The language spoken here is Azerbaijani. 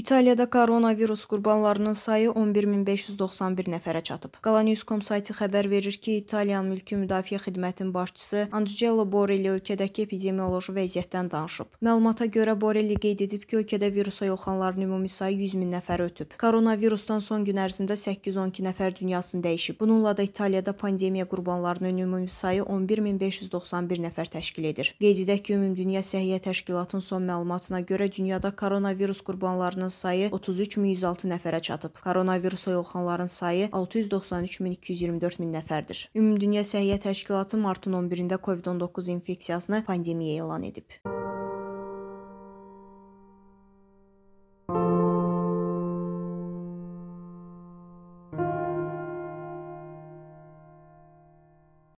İtaliyada koronavirus qurbanlarının sayı 11591 nəfərə çatıb. Qalanews.com sayti xəbər verir ki, İtaliya Mülki Müdafiə Xidmətinin başçısı Angelo Borelli ölkədəki epidemioloji vəziyyətdən danışıb. Məlumata görə Borelli qeyd edib ki, ölkədə virusa yoluxanların ümumi sayı 100 min nəfər ötüb. Koronavirusdan son gün ərzində 812 nəfər dünyasını dəyişib. Bununla da İtaliyada pandemiya qurbanlarının ümumi sayı 11591 nəfər təşkil edir. Qeyd edək ki, Ümumdünya Səhiyyə Təşkilatının son məlumatına görə dünyada koronavirus qurbanlarının yoluxanların sayı 33106 nəfərə çatıb. Koronavirusa yoluxanların sayı 693.224 min nəfərdir. Ümumdünya Səhiyyə Təşkilatı martın 11-də COVID-19 infeksiyasını pandemiya elan edib.